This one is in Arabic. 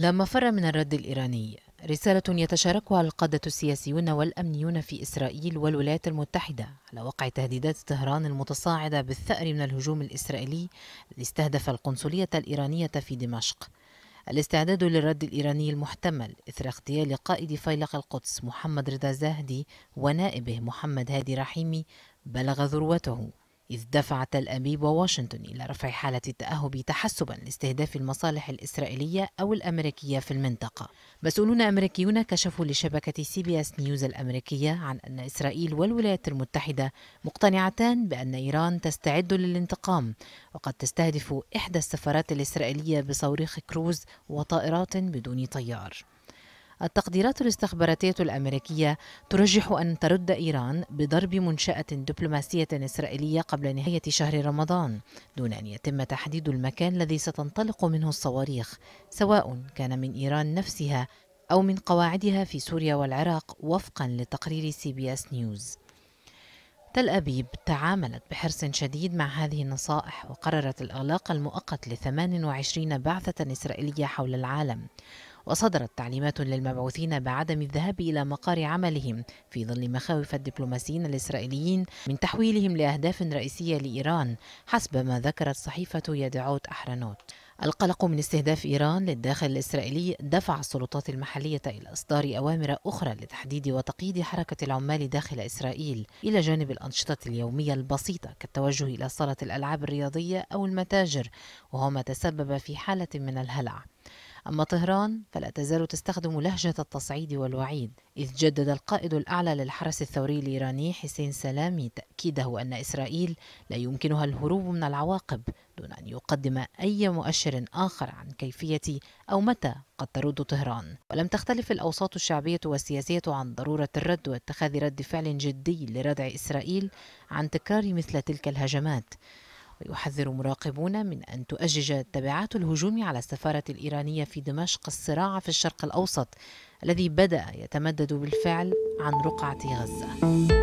لا مفر من الرد الإيراني رسالة يتشاركها القادة السياسيون والأمنيون في إسرائيل والولايات المتحدة على وقع تهديدات طهران المتصاعدة بالثأر من الهجوم الإسرائيلي اللي استهدف القنصلية الإيرانية في دمشق الاستعداد للرد الإيراني المحتمل إثر اغتيال قائد فيلق القدس محمد رضا زاهدي ونائبه محمد هادي رحيمي بلغ ذروته إذ دفعت تل أبيب وواشنطن إلى رفع حالة التأهب تحسبا لاستهداف المصالح الإسرائيلية أو الأمريكية في المنطقة مسؤولون أمريكيون كشفوا لشبكة سي بي أس نيوز الأمريكية عن أن إسرائيل والولايات المتحدة مقتنعتان بأن إيران تستعد للانتقام وقد تستهدف إحدى السفارات الإسرائيلية بصواريخ كروز وطائرات بدون طيار التقديرات الاستخباراتية الأمريكية ترجح أن ترد إيران بضرب منشأة دبلوماسية إسرائيلية قبل نهاية شهر رمضان دون أن يتم تحديد المكان الذي ستنطلق منه الصواريخ سواء كان من إيران نفسها أو من قواعدها في سوريا والعراق وفقا لتقرير سي بي اس نيوز تل أبيب تعاملت بحرص شديد مع هذه النصائح وقررت الإغلاق المؤقت ل 28 بعثة إسرائيلية حول العالم وصدرت تعليمات للمبعوثين بعدم الذهاب إلى مقار عملهم في ظل مخاوف الدبلوماسيين الإسرائيليين من تحويلهم لأهداف رئيسية لإيران حسب ما ذكرت صحيفة يدعوت أحرنوت القلق من استهداف إيران للداخل الإسرائيلي دفع السلطات المحلية إلى إصدار أوامر أخرى لتحديد وتقييد حركة العمال داخل إسرائيل إلى جانب الأنشطة اليومية البسيطة كالتوجه إلى صالة الألعاب الرياضية أو المتاجر وهو ما تسبب في حالة من الهلع أما طهران فلا تزال تستخدم لهجة التصعيد والوعيد إذ جدد القائد الأعلى للحرس الثوري الإيراني حسين سلامي تأكيده أن إسرائيل لا يمكنها الهروب من العواقب دون أن يقدم أي مؤشر آخر عن كيفية أو متى قد ترد طهران ولم تختلف الأوساط الشعبية والسياسية عن ضرورة الرد واتخاذ رد فعل جدي لردع إسرائيل عن تكرار مثل تلك الهجمات ويحذر مراقبون من أن تؤجج تبعات الهجوم على السفارة الإيرانية في دمشق الصراع في الشرق الأوسط الذي بدأ يتمدد بالفعل عن رقعة غزة.